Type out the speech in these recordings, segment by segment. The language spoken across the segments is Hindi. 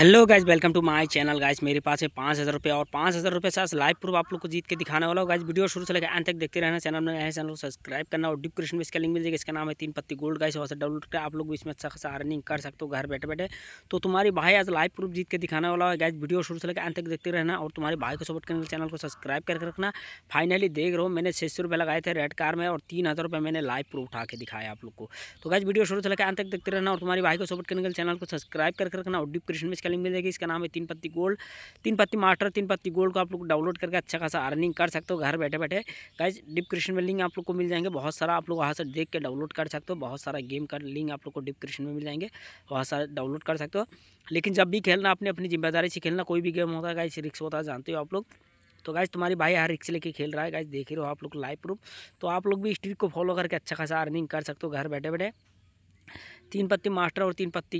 hello guys welcome to my channel guys मेरे पास है पाँच हज़ार रुपये और पाँच हज़ार रुपये साथ लाइव प्रूफ आप लोग को जीत के दिखाने वाला हो गाइज वीडियो शुरू से लेकर अंत तक देखते रहना चैनल में है चैनल को सब्सक्राइब करना और डिप्रेशन में इसका लिंक मिल जाएगा इसका नाम है तीन पत्ती गोल्ड वहाँ से डाउनलोड कर आप लोग इसमें अच्छा खासा अर्निंग कर सकते हो घर बैठे बैठे तो तुम्हारी भाई आज लाइव प्रूफ जीत के दिखाने वाला है गाइज वीडियो शुरू से लेकर अंत तक देखते रहना और तुम्हारे भाई को सपोर्ट करने के चैनल को सब्सक्राइब करके रखना फाइनली देख रहा हूँ मैंने छः सौ रुपये लगाए थे रेड कार में और तीन हज़ार रुपये मैंने लाइव प्रूफ उठा के दिखाया आप लोग को तो गाइज वीडियो शुरू से लेकर एंड तक देखते रहना और तुम्हारी भाई को सपोर्ट करने के चैनल को सब्सक्राइब करके रखना और डिप्रेशन में इसका लिंक मिल जाएगी इसका नाम है तीन पत्ती गोल्ड तीन पत्ती मास्टर तीन पत्ती गोल्ड को आप लोग डाउनलोड करके अच्छा खासा अर्निंग कर सकते हो घर बैठे बैठे गाइज डिपक्रिप्शन में लिंक आप लोग को मिल जाएंगे बहुत सारा आप लोग वहाँ से देख के डाउनलोड कर सकते हो बहुत सारा गेम का लिंक आप लोग को डिस्क्रिप्शन में मिल जाएंगे बहुत सारा डाउनलोड कर सकते हो लेकिन जब भी खेलना अपनी अपनी जिम्मेदारी से खेलना कोई भी गेम होता है गाइज रिक्स होता है जानते हो आप लोग तो गाइज तुम्हारी भाई हर रिक्स लेके खेल रहा है गाइज देख रहे हो आप लोग लाइव प्रूफ तो आप लोग भी इस ट्रिक को फॉलो करके अच्छा खासा अर्निंग कर सकते हो घर बैठे बैठे तीन पत्ती मास्टर और तीन पत्ती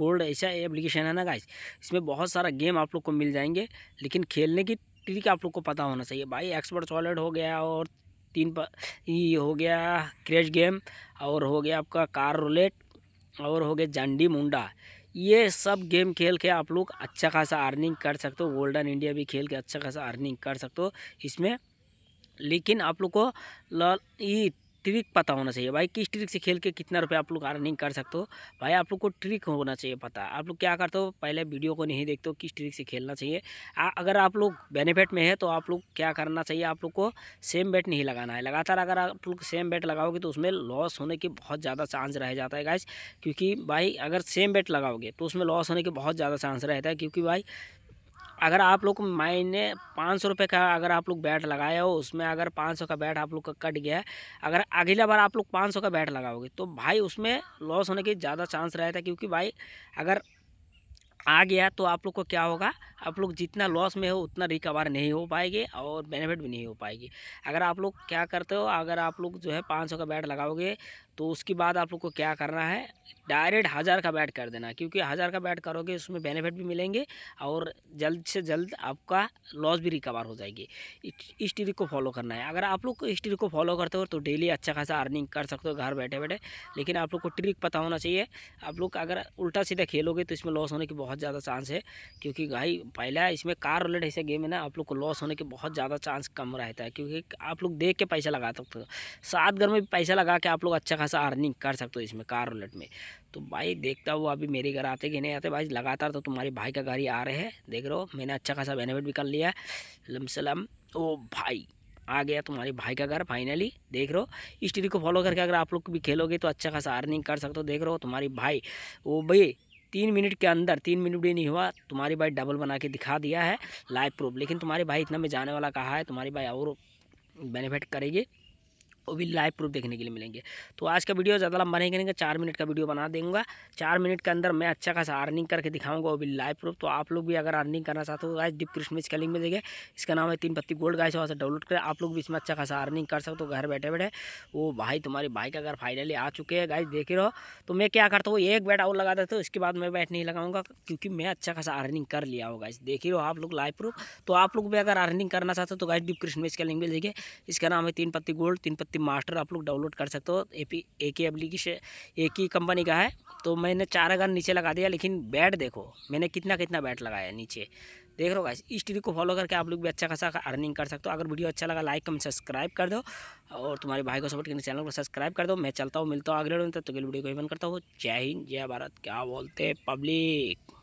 कोल्ड ऐसा एप्लीकेशन है ना गाइस इसमें बहुत सारा गेम आप लोग को मिल जाएंगे लेकिन खेलने की ट्रिक आप लोग को पता होना चाहिए भाई एक्सपर्ट सॉलिड हो गया और तीन पर ये हो गया क्रेज गेम और हो गया आपका कार रोलेट और हो गया जंडी मुंडा ये सब गेम खेल के आप लोग अच्छा खासा अर्निंग कर सकते हो गोल्डन इंडिया भी खेल के अच्छा खासा अर्निंग कर सकते हो इसमें लेकिन आप लोग को ये ट्रिक पता होना चाहिए भाई किस ट्रिक से खेल के कितना रुपये आप लोग अर्निंग कर सकते हो भाई आप लोग को ट्रिक होना चाहिए पता आप लोग क्या करते हो पहले वीडियो को नहीं देखते हो किस ट्रिक से खेलना चाहिए आ, अगर आप लोग बेनिफिट में है तो आप लोग क्या करना चाहिए आप लोग को सेम बेट नहीं लगाना है लगातार अगर आप लोग सेम बेट लगाओगे तो उसमें लॉस होने के बहुत ज़्यादा चांस रह जाता है गाइज क्योंकि भाई अगर सेम बेट लगाओगे तो उसमें लॉस होने के बहुत ज़्यादा चांस रहता है क्योंकि भाई अगर आप लोग मायने पाँच सौ रुपये का अगर आप लोग बैट लगाया हो उसमें अगर पाँच सौ का बैट आप लोग का कट गया है अगर अगली बार आप लोग पाँच सौ का बैट लगाओगे तो भाई उसमें लॉस होने के ज़्यादा चांस रहता है क्योंकि भाई अगर आ गया तो आप लोग को क्या होगा आप लोग जितना लॉस में हो उतना रिकवर नहीं हो पाएगी और बेनिफिट भी नहीं हो पाएगी अगर आप लोग क्या करते हो अगर आप लोग जो है पाँच का बैट लगाओगे तो उसके बाद आप लोग को क्या करना है डायरेक्ट हज़ार का बैट कर देना क्योंकि हज़ार का बैट करोगे उसमें बेनिफिट भी मिलेंगे और जल्द से जल्द आपका लॉस भी रिकवर हो जाएगी इस ट्रिक को फॉलो करना है अगर आप लोग इस ट्रिक को फॉलो करते हो तो डेली अच्छा खासा अर्निंग कर सकते हो घर बैठे बैठे लेकिन आप लोग को ट्रिक पता होना चाहिए आप लोग अगर उल्टा सीधा खेलोगे तो इसमें लॉस होने की बहुत ज़्यादा चांस है क्योंकि भाई पहला इसमें कार रोलेट ऐसे गेम है ना आप लोग को लॉस होने के बहुत ज़्यादा चांस कम रहता है क्योंकि आप लोग देख के पैसा लगा सकते हो सात घर में भी पैसा लगा के आप लोग अच्छा खासा अर्निंग कर सकते हो इसमें कार रिलेट में तो भाई देखता हूँ अभी मेरे घर आते कि नहीं आते भाई लगातार तो तुम्हारे भाई का गाड़ी आ रहे हैं देख रहे हो मैंने अच्छा खासा बेनिफिट भी कर लिया लमसलम ओ भाई आ गया तुम्हारे भाई का घर फाइनली देख रहे हो इस टीवी को फॉलो करके अगर आप लोग भी खेलोगे तो अच्छा खासा अर्निंग कर सकते हो देख रहे हो तुम्हारी भाई वो भाई तीन मिनट के अंदर तीन मिनट भी नहीं हुआ तुम्हारी भाई डबल बना के दिखा दिया है लाइव प्रूफ लेकिन तुम्हारे भाई इतना में जाने वाला कहा है तुम्हारी भाई और बेनिफिट करेगी वो भी लाइव प्रूफ देखने के लिए मिलेंगे तो आज का वीडियो ज़्यादा लंबा नहीं करेंगे चार मिनट का वीडियो बना देंगे चार मिनट के अंदर मैं अच्छा खासा अर्निंग करके दिखाऊंगा वो भी लाइव प्रूफ तो आप लोग भी अगर अर्निंग करना चाहते हो गाइस डिप में का लिंक मिलेगा इसका नाम है तीन पत्ती गोल्ड गाइस वहाँ से डाउनलोड करें आप लोग भी इसमें अच्छा खासा अर्निंग कर सकते हो घर बैठे बैठे वो भाई तुम्हारे भाई का अगर फाइनली आ चुके हैं गाइस देखे रहो तो मैं क्या करता हूँ एक बैट और लगा देता हूँ उसके बाद मैं बैट नहीं लगाऊंगा क्योंकि मैं अच्छा खासा अर्निंग कर लिया होगा इस देख ही रहो आप लोग लाइव प्रूफ तो आप लोग भी अगर अर्निंग करना चाहते हो तो गाइस डिप में का लिंक मिल जाएगी इसका नाम है तीन पत्ती गोल्ड तीन पत्ती मास्टर आप लोग डाउनलोड कर सकते हो ए पी एक ही एप्लीकेशन एक ही कंपनी का है तो मैंने चार हजार नीचे लगा दिया लेकिन बैट देखो मैंने कितना कितना बैट लगाया नीचे देख रहा हो इस टीवी को फॉलो करके आप लोग भी अच्छा खासा अर्निंग कर सकते हो अगर वीडियो अच्छा लगा लाइक कमेंट सब्सक्राइब कर दो और तुम्हारे भाई को सपोर्ट करने चैनल को सब्सक्राइब कर दो मैं चलता हूँ मिलता हूँ अगले तो तो वीडियो को ही बंद करता हूँ जय हिंद जय भारत क्या बोलते पब्लिक